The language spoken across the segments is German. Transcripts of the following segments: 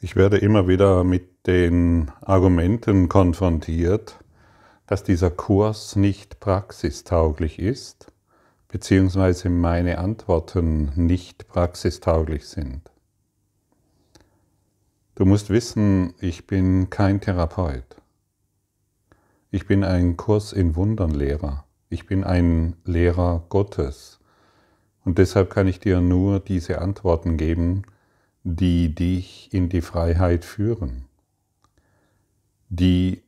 Ich werde immer wieder mit den Argumenten konfrontiert, dass dieser Kurs nicht praxistauglich ist, beziehungsweise meine Antworten nicht praxistauglich sind. Du musst wissen, ich bin kein Therapeut. Ich bin ein Kurs in Wundernlehrer. Ich bin ein Lehrer Gottes. Und deshalb kann ich dir nur diese Antworten geben, die dich in die Freiheit führen, die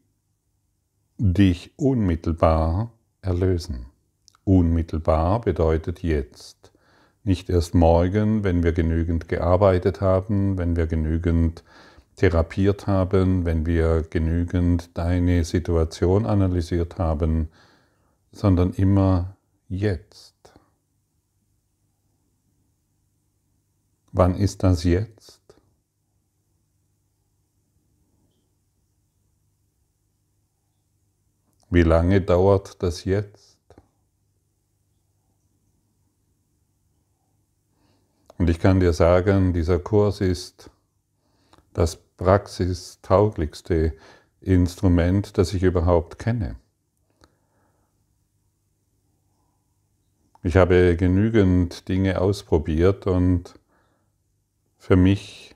dich unmittelbar erlösen. Unmittelbar bedeutet jetzt, nicht erst morgen, wenn wir genügend gearbeitet haben, wenn wir genügend therapiert haben, wenn wir genügend deine Situation analysiert haben, sondern immer jetzt. Wann ist das jetzt? Wie lange dauert das jetzt? Und ich kann dir sagen, dieser Kurs ist das praxistauglichste Instrument, das ich überhaupt kenne. Ich habe genügend Dinge ausprobiert und für mich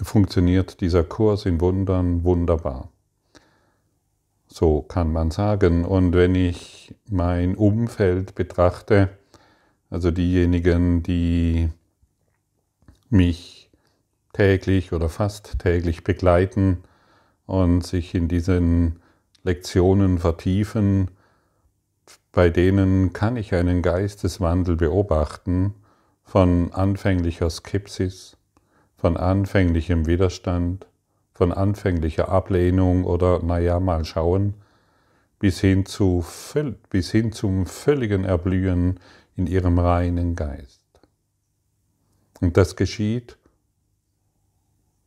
funktioniert dieser Kurs in Wundern wunderbar. So kann man sagen. Und wenn ich mein Umfeld betrachte, also diejenigen, die mich täglich oder fast täglich begleiten und sich in diesen Lektionen vertiefen, bei denen kann ich einen Geisteswandel beobachten von anfänglicher Skepsis, von anfänglichem Widerstand, von anfänglicher Ablehnung oder naja, mal schauen, bis hin, zu, bis hin zum völligen Erblühen in ihrem reinen Geist. Und das geschieht,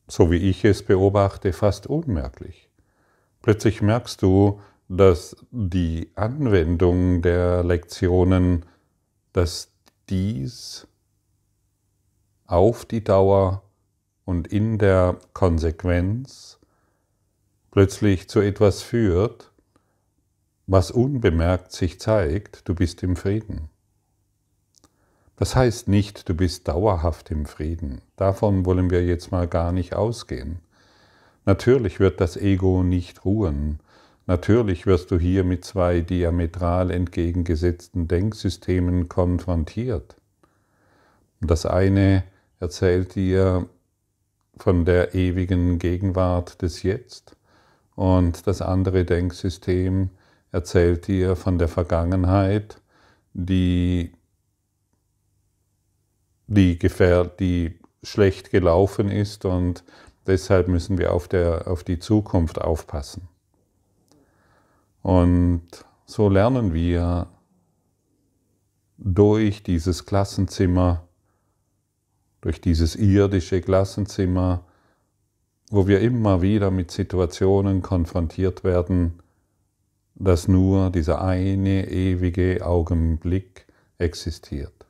so wie ich es beobachte, fast unmerklich. Plötzlich merkst du, dass die Anwendung der Lektionen, dass dies auf die Dauer und in der Konsequenz plötzlich zu etwas führt, was unbemerkt sich zeigt, du bist im Frieden. Das heißt nicht, du bist dauerhaft im Frieden. Davon wollen wir jetzt mal gar nicht ausgehen. Natürlich wird das Ego nicht ruhen. Natürlich wirst du hier mit zwei diametral entgegengesetzten Denksystemen konfrontiert. Das eine erzählt dir von der ewigen Gegenwart des Jetzt und das andere Denksystem erzählt dir von der Vergangenheit, die, die, gefähr, die schlecht gelaufen ist und deshalb müssen wir auf, der, auf die Zukunft aufpassen. Und so lernen wir durch dieses Klassenzimmer durch dieses irdische Klassenzimmer, wo wir immer wieder mit Situationen konfrontiert werden, dass nur dieser eine ewige Augenblick existiert.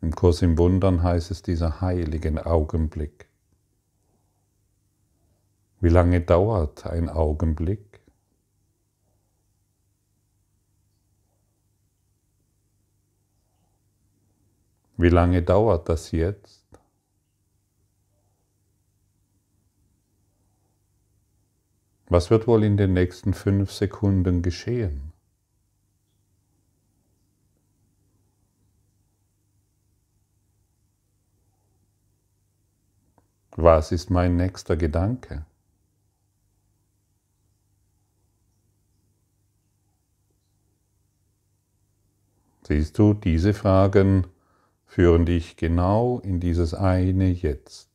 Im Kurs im Wundern heißt es dieser heiligen Augenblick. Wie lange dauert ein Augenblick? Wie lange dauert das jetzt? Was wird wohl in den nächsten fünf Sekunden geschehen? Was ist mein nächster Gedanke? Siehst du, diese Fragen führen dich genau in dieses eine Jetzt.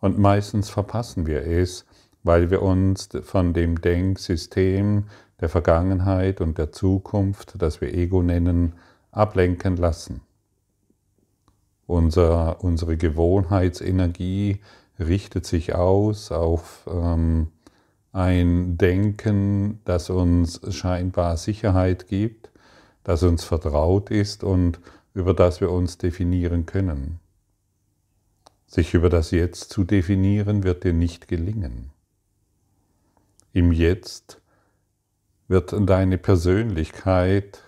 Und meistens verpassen wir es, weil wir uns von dem Denksystem der Vergangenheit und der Zukunft, das wir Ego nennen, ablenken lassen. Unser, unsere Gewohnheitsenergie richtet sich aus auf ähm, ein Denken, das uns scheinbar Sicherheit gibt, das uns vertraut ist und über das wir uns definieren können. Sich über das Jetzt zu definieren, wird dir nicht gelingen. Im Jetzt wird deine Persönlichkeit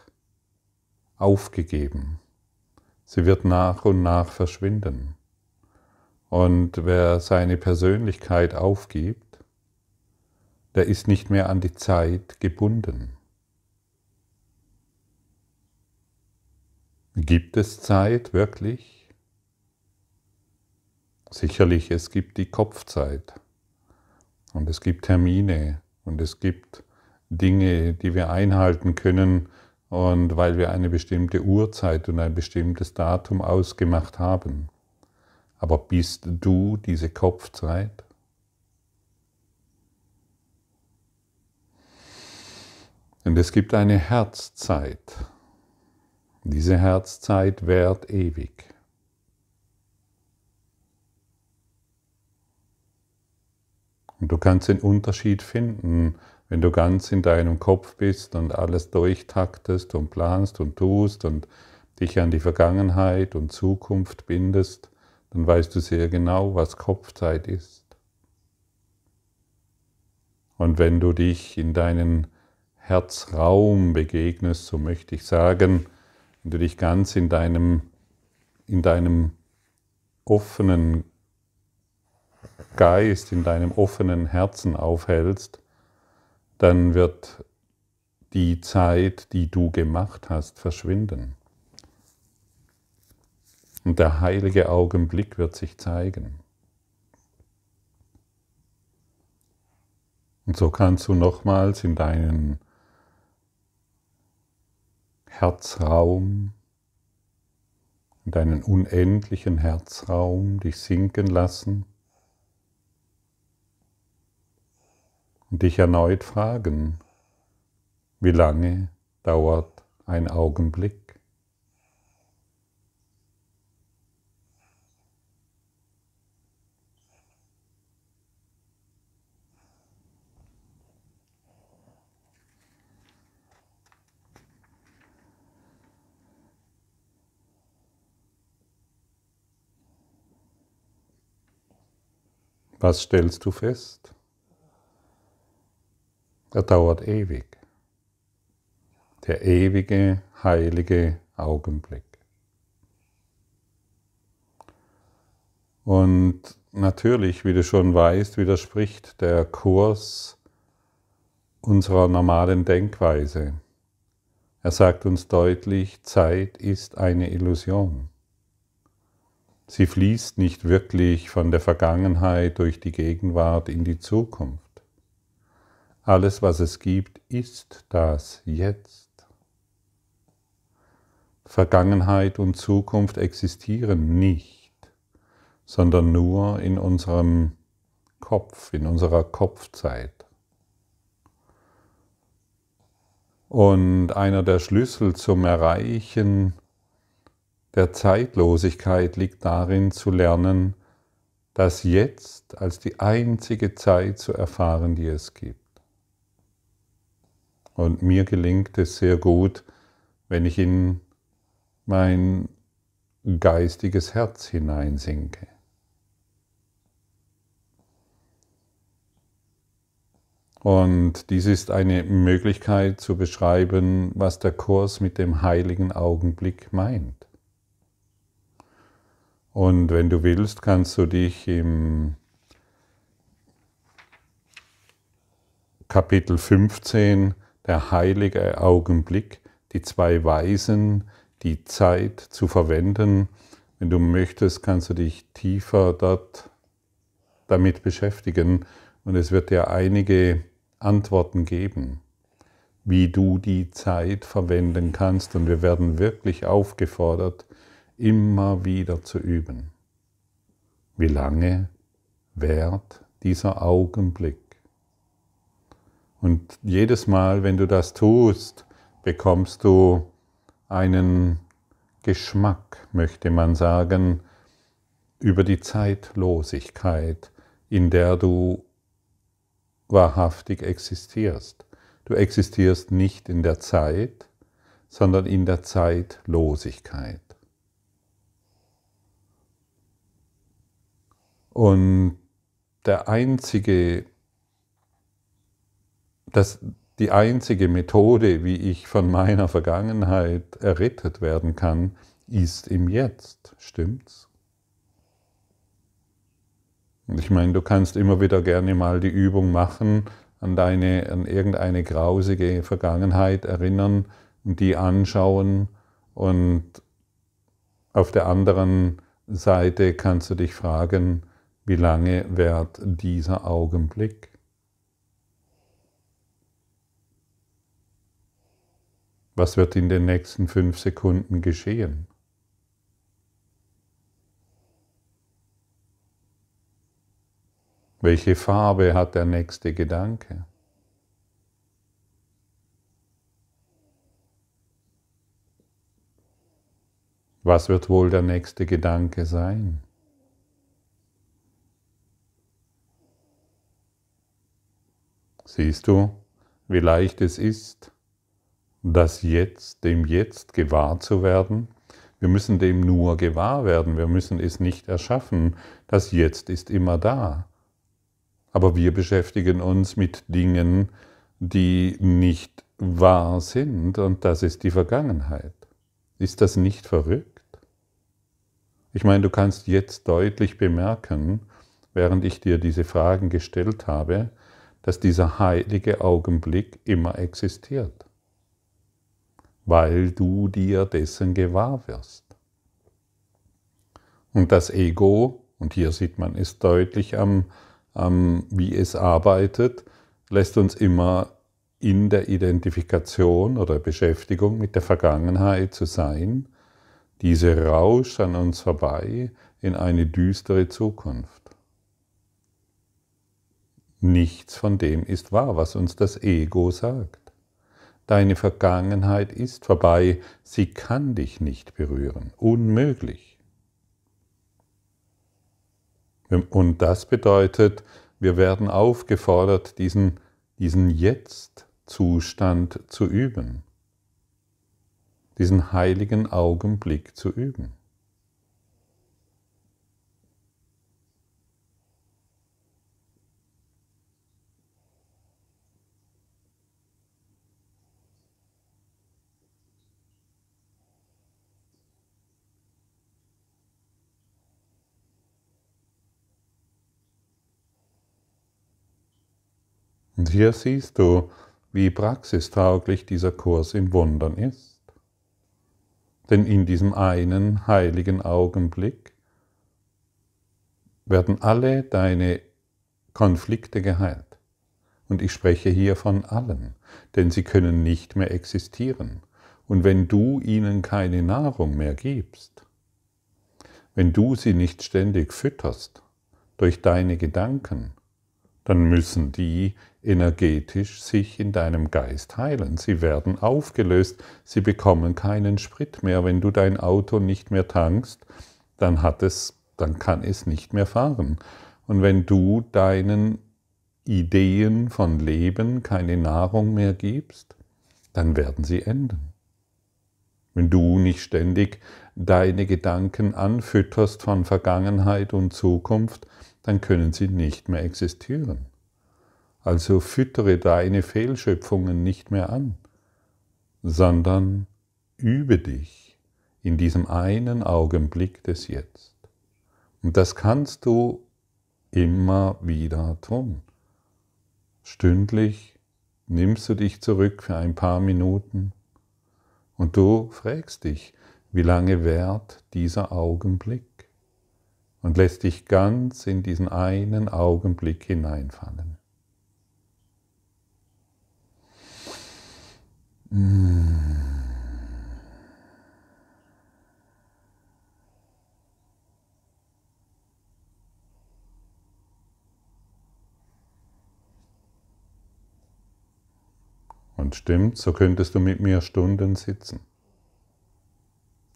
aufgegeben. Sie wird nach und nach verschwinden. Und wer seine Persönlichkeit aufgibt, der ist nicht mehr an die Zeit gebunden. Gibt es Zeit wirklich? Sicherlich, es gibt die Kopfzeit. Und es gibt Termine und es gibt Dinge, die wir einhalten können. Und weil wir eine bestimmte Uhrzeit und ein bestimmtes Datum ausgemacht haben. Aber bist du diese Kopfzeit? Und es gibt eine Herzzeit. Diese Herzzeit währt ewig. Und du kannst den Unterschied finden, wenn du ganz in deinem Kopf bist und alles durchtaktest und planst und tust und dich an die Vergangenheit und Zukunft bindest, dann weißt du sehr genau, was Kopfzeit ist. Und wenn du dich in deinen Herzraum begegnest, so möchte ich sagen, wenn du dich ganz in deinem, in deinem offenen Geist in deinem offenen Herzen aufhältst, dann wird die Zeit, die du gemacht hast, verschwinden. Und der heilige Augenblick wird sich zeigen. Und so kannst du nochmals in deinen Herzraum, in deinen unendlichen Herzraum dich sinken lassen dich erneut fragen, wie lange dauert ein Augenblick? Was stellst du fest? Er dauert ewig. Der ewige, heilige Augenblick. Und natürlich, wie du schon weißt, widerspricht der Kurs unserer normalen Denkweise. Er sagt uns deutlich, Zeit ist eine Illusion. Sie fließt nicht wirklich von der Vergangenheit durch die Gegenwart in die Zukunft. Alles, was es gibt, ist das Jetzt. Vergangenheit und Zukunft existieren nicht, sondern nur in unserem Kopf, in unserer Kopfzeit. Und einer der Schlüssel zum Erreichen der Zeitlosigkeit liegt darin zu lernen, das Jetzt als die einzige Zeit zu erfahren, die es gibt. Und mir gelingt es sehr gut, wenn ich in mein geistiges Herz hineinsinke. Und dies ist eine Möglichkeit zu beschreiben, was der Kurs mit dem heiligen Augenblick meint. Und wenn du willst, kannst du dich im Kapitel 15 der heilige Augenblick, die zwei Weisen, die Zeit zu verwenden. Wenn du möchtest, kannst du dich tiefer dort damit beschäftigen und es wird dir einige Antworten geben, wie du die Zeit verwenden kannst und wir werden wirklich aufgefordert, immer wieder zu üben. Wie lange währt dieser Augenblick? Und jedes Mal, wenn du das tust, bekommst du einen Geschmack, möchte man sagen, über die Zeitlosigkeit, in der du wahrhaftig existierst. Du existierst nicht in der Zeit, sondern in der Zeitlosigkeit. Und der einzige dass die einzige Methode, wie ich von meiner Vergangenheit errettet werden kann, ist im Jetzt. Stimmt's? Ich meine, du kannst immer wieder gerne mal die Übung machen, an, deine, an irgendeine grausige Vergangenheit erinnern und die anschauen. Und auf der anderen Seite kannst du dich fragen, wie lange währt dieser Augenblick? Was wird in den nächsten fünf Sekunden geschehen? Welche Farbe hat der nächste Gedanke? Was wird wohl der nächste Gedanke sein? Siehst du, wie leicht es ist, das Jetzt, dem Jetzt gewahr zu werden. Wir müssen dem nur gewahr werden, wir müssen es nicht erschaffen. Das Jetzt ist immer da. Aber wir beschäftigen uns mit Dingen, die nicht wahr sind und das ist die Vergangenheit. Ist das nicht verrückt? Ich meine, du kannst jetzt deutlich bemerken, während ich dir diese Fragen gestellt habe, dass dieser heilige Augenblick immer existiert weil du dir dessen gewahr wirst. Und das Ego, und hier sieht man es deutlich am, am wie es arbeitet, lässt uns immer in der Identifikation oder Beschäftigung mit der Vergangenheit zu sein, diese Rausch an uns vorbei in eine düstere Zukunft. Nichts von dem ist wahr, was uns das Ego sagt. Deine Vergangenheit ist vorbei, sie kann dich nicht berühren, unmöglich. Und das bedeutet, wir werden aufgefordert, diesen, diesen Jetzt-Zustand zu üben, diesen heiligen Augenblick zu üben. Und hier siehst du, wie praxistauglich dieser Kurs in Wundern ist. Denn in diesem einen heiligen Augenblick werden alle deine Konflikte geheilt. Und ich spreche hier von allen, denn sie können nicht mehr existieren. Und wenn du ihnen keine Nahrung mehr gibst, wenn du sie nicht ständig fütterst durch deine Gedanken, dann müssen die energetisch sich in deinem Geist heilen. Sie werden aufgelöst, sie bekommen keinen Sprit mehr. Wenn du dein Auto nicht mehr tankst, dann hat es, dann kann es nicht mehr fahren. Und wenn du deinen Ideen von Leben keine Nahrung mehr gibst, dann werden sie enden. Wenn du nicht ständig deine Gedanken anfütterst von Vergangenheit und Zukunft, dann können sie nicht mehr existieren. Also füttere deine Fehlschöpfungen nicht mehr an, sondern übe dich in diesem einen Augenblick des Jetzt. Und das kannst du immer wieder tun. Stündlich nimmst du dich zurück für ein paar Minuten und du fragst dich, wie lange währt dieser Augenblick und lässt dich ganz in diesen einen Augenblick hineinfallen. Hm. Und stimmt, so könntest du mit mir Stunden sitzen.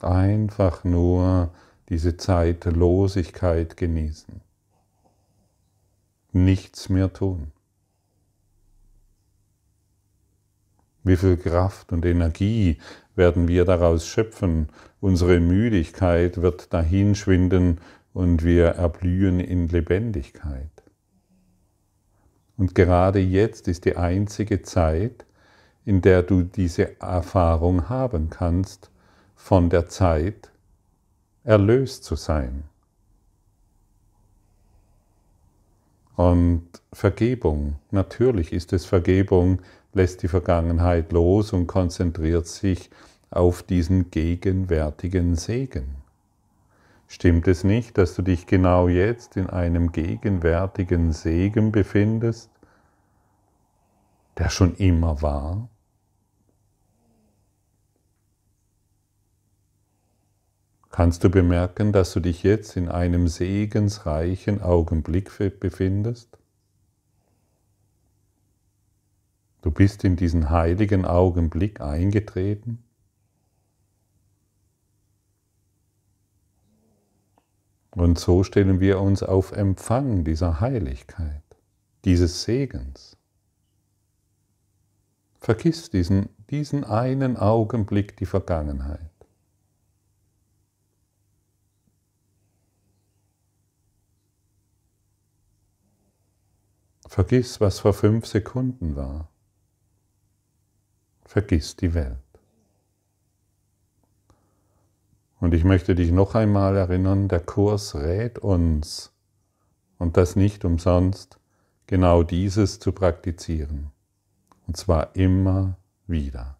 Einfach nur diese Zeitlosigkeit genießen. Nichts mehr tun. Wie viel Kraft und Energie werden wir daraus schöpfen? Unsere Müdigkeit wird dahin schwinden und wir erblühen in Lebendigkeit. Und gerade jetzt ist die einzige Zeit, in der du diese Erfahrung haben kannst, von der Zeit erlöst zu sein. Und Vergebung, natürlich ist es Vergebung, lässt die Vergangenheit los und konzentriert sich auf diesen gegenwärtigen Segen. Stimmt es nicht, dass du dich genau jetzt in einem gegenwärtigen Segen befindest, der schon immer war? Kannst du bemerken, dass du dich jetzt in einem segensreichen Augenblick befindest? Du bist in diesen heiligen Augenblick eingetreten. Und so stellen wir uns auf Empfang dieser Heiligkeit, dieses Segens. Vergiss diesen, diesen einen Augenblick die Vergangenheit. Vergiss, was vor fünf Sekunden war vergiss die Welt. Und ich möchte dich noch einmal erinnern, der Kurs rät uns, und das nicht umsonst, genau dieses zu praktizieren. Und zwar immer wieder.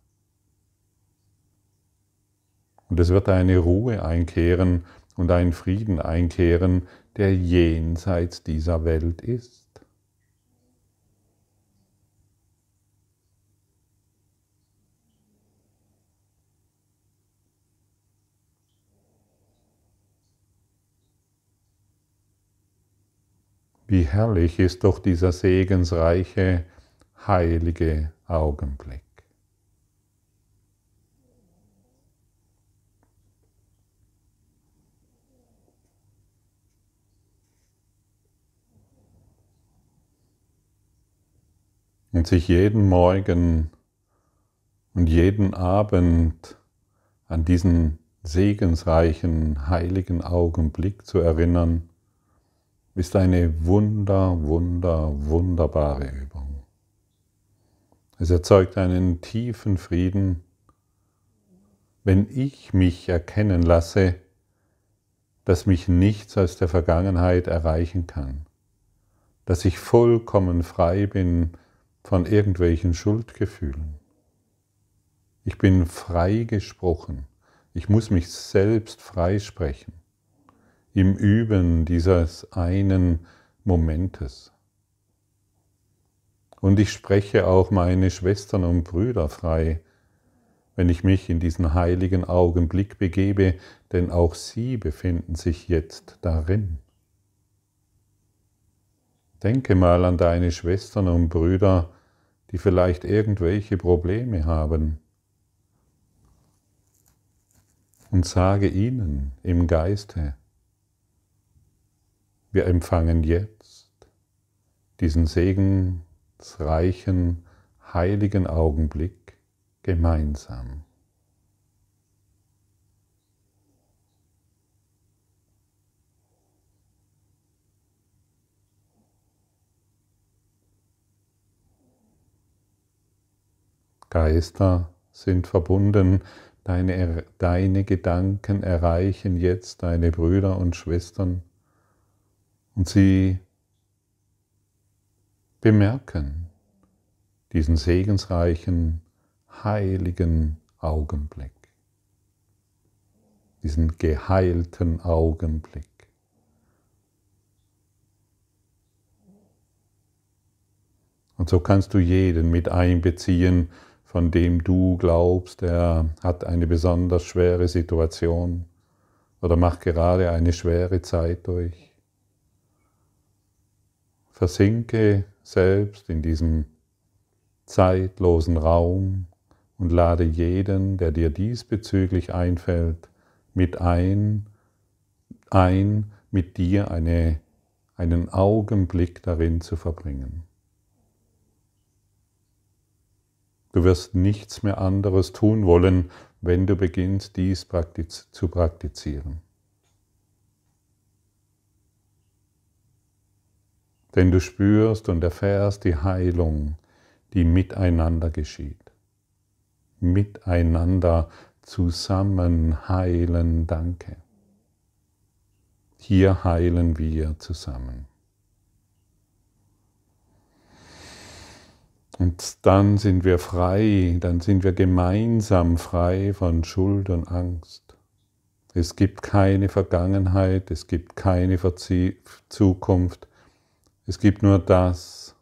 Und es wird eine Ruhe einkehren und ein Frieden einkehren, der jenseits dieser Welt ist. Wie herrlich ist doch dieser segensreiche, heilige Augenblick. Und sich jeden Morgen und jeden Abend an diesen segensreichen, heiligen Augenblick zu erinnern, ist eine wunder, wunder, wunderbare Übung. Es erzeugt einen tiefen Frieden, wenn ich mich erkennen lasse, dass mich nichts aus der Vergangenheit erreichen kann, dass ich vollkommen frei bin von irgendwelchen Schuldgefühlen. Ich bin freigesprochen. Ich muss mich selbst freisprechen im Üben dieses einen Momentes. Und ich spreche auch meine Schwestern und Brüder frei, wenn ich mich in diesen heiligen Augenblick begebe, denn auch sie befinden sich jetzt darin. Denke mal an deine Schwestern und Brüder, die vielleicht irgendwelche Probleme haben, und sage ihnen im Geiste, wir empfangen jetzt diesen segensreichen, heiligen Augenblick gemeinsam. Geister sind verbunden, deine, deine Gedanken erreichen jetzt deine Brüder und Schwestern und sie bemerken diesen segensreichen, heiligen Augenblick, diesen geheilten Augenblick. Und so kannst du jeden mit einbeziehen, von dem du glaubst, er hat eine besonders schwere Situation oder macht gerade eine schwere Zeit durch. Versinke selbst in diesem zeitlosen Raum und lade jeden, der dir diesbezüglich einfällt, mit ein, ein mit dir eine, einen Augenblick darin zu verbringen. Du wirst nichts mehr anderes tun wollen, wenn du beginnst, dies praktiz zu praktizieren. Denn du spürst und erfährst die Heilung, die miteinander geschieht. Miteinander zusammen heilen, danke. Hier heilen wir zusammen. Und dann sind wir frei, dann sind wir gemeinsam frei von Schuld und Angst. Es gibt keine Vergangenheit, es gibt keine Verzie Zukunft, es gibt nur das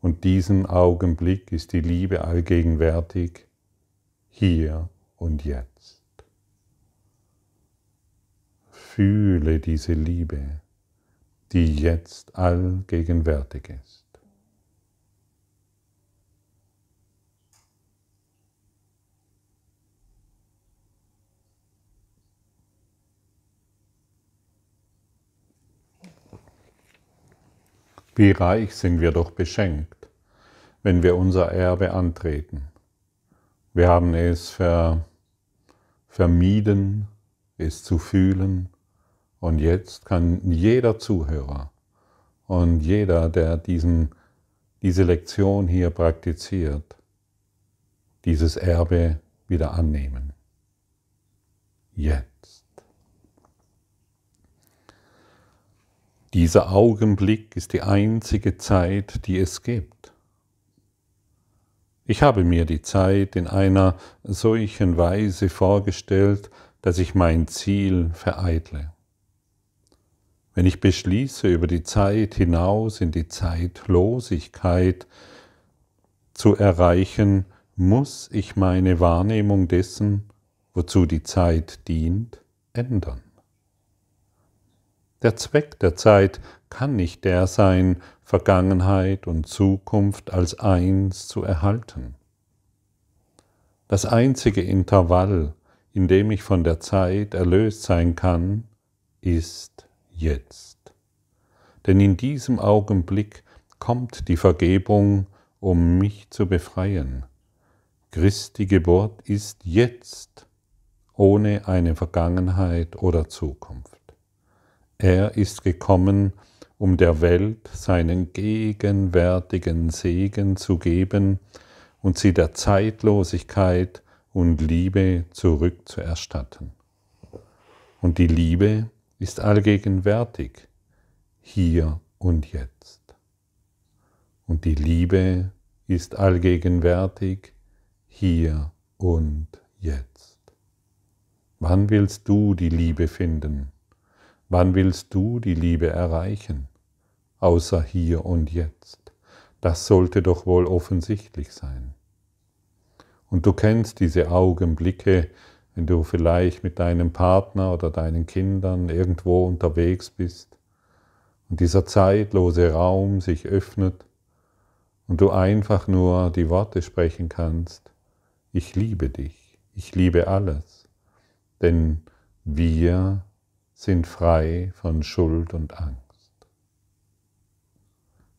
und diesen Augenblick ist die Liebe allgegenwärtig, hier und jetzt. Fühle diese Liebe, die jetzt allgegenwärtig ist. Wie reich sind wir doch beschenkt, wenn wir unser Erbe antreten. Wir haben es ver, vermieden, es zu fühlen. Und jetzt kann jeder Zuhörer und jeder, der diesen, diese Lektion hier praktiziert, dieses Erbe wieder annehmen. Jetzt. Dieser Augenblick ist die einzige Zeit, die es gibt. Ich habe mir die Zeit in einer solchen Weise vorgestellt, dass ich mein Ziel vereitle. Wenn ich beschließe, über die Zeit hinaus in die Zeitlosigkeit zu erreichen, muss ich meine Wahrnehmung dessen, wozu die Zeit dient, ändern. Der Zweck der Zeit kann nicht der sein, Vergangenheit und Zukunft als eins zu erhalten. Das einzige Intervall, in dem ich von der Zeit erlöst sein kann, ist jetzt. Denn in diesem Augenblick kommt die Vergebung, um mich zu befreien. Christi Geburt ist jetzt, ohne eine Vergangenheit oder Zukunft. Er ist gekommen, um der Welt seinen gegenwärtigen Segen zu geben und sie der Zeitlosigkeit und Liebe zurückzuerstatten. Und die Liebe ist allgegenwärtig, hier und jetzt. Und die Liebe ist allgegenwärtig, hier und jetzt. Wann willst du die Liebe finden? Wann willst du die Liebe erreichen, außer hier und jetzt? Das sollte doch wohl offensichtlich sein. Und du kennst diese Augenblicke, wenn du vielleicht mit deinem Partner oder deinen Kindern irgendwo unterwegs bist und dieser zeitlose Raum sich öffnet und du einfach nur die Worte sprechen kannst, ich liebe dich, ich liebe alles, denn wir sind frei von Schuld und Angst.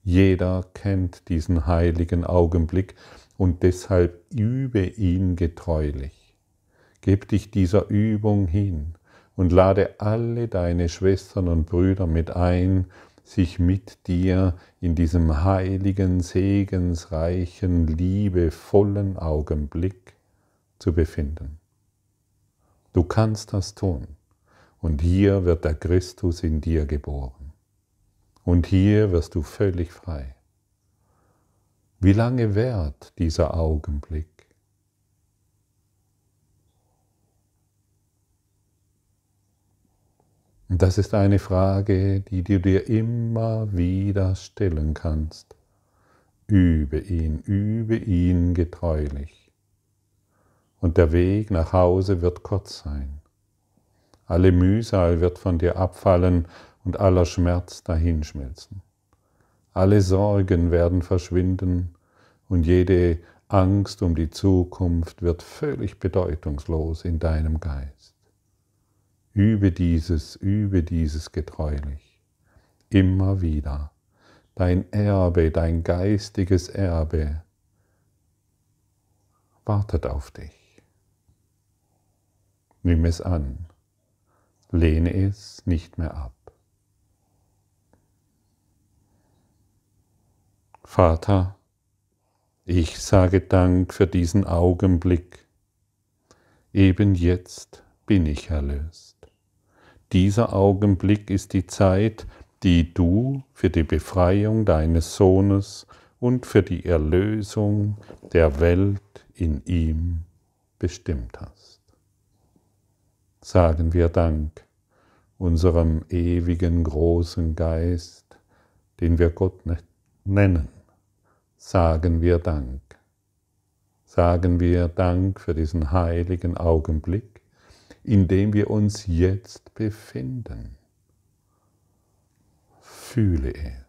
Jeder kennt diesen heiligen Augenblick und deshalb übe ihn getreulich. Gib dich dieser Übung hin und lade alle deine Schwestern und Brüder mit ein, sich mit dir in diesem heiligen, segensreichen, liebevollen Augenblick zu befinden. Du kannst das tun. Und hier wird der Christus in dir geboren. Und hier wirst du völlig frei. Wie lange währt dieser Augenblick? Und das ist eine Frage, die du dir immer wieder stellen kannst. Übe ihn, übe ihn getreulich. Und der Weg nach Hause wird kurz sein. Alle Mühsal wird von dir abfallen und aller Schmerz dahinschmelzen. Alle Sorgen werden verschwinden und jede Angst um die Zukunft wird völlig bedeutungslos in deinem Geist. Übe dieses, übe dieses getreulich, immer wieder. Dein Erbe, dein geistiges Erbe wartet auf dich. Nimm es an lehne es nicht mehr ab. Vater, ich sage Dank für diesen Augenblick. Eben jetzt bin ich erlöst. Dieser Augenblick ist die Zeit, die du für die Befreiung deines Sohnes und für die Erlösung der Welt in ihm bestimmt hast sagen wir Dank unserem ewigen großen Geist, den wir Gott ne-, nennen, sagen wir Dank. Sagen wir Dank für diesen heiligen Augenblick, in dem wir uns jetzt befinden. Fühle es.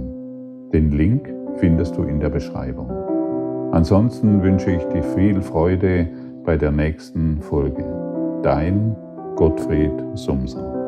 Den Link findest du in der Beschreibung. Ansonsten wünsche ich dir viel Freude bei der nächsten Folge. Dein Gottfried Sumser.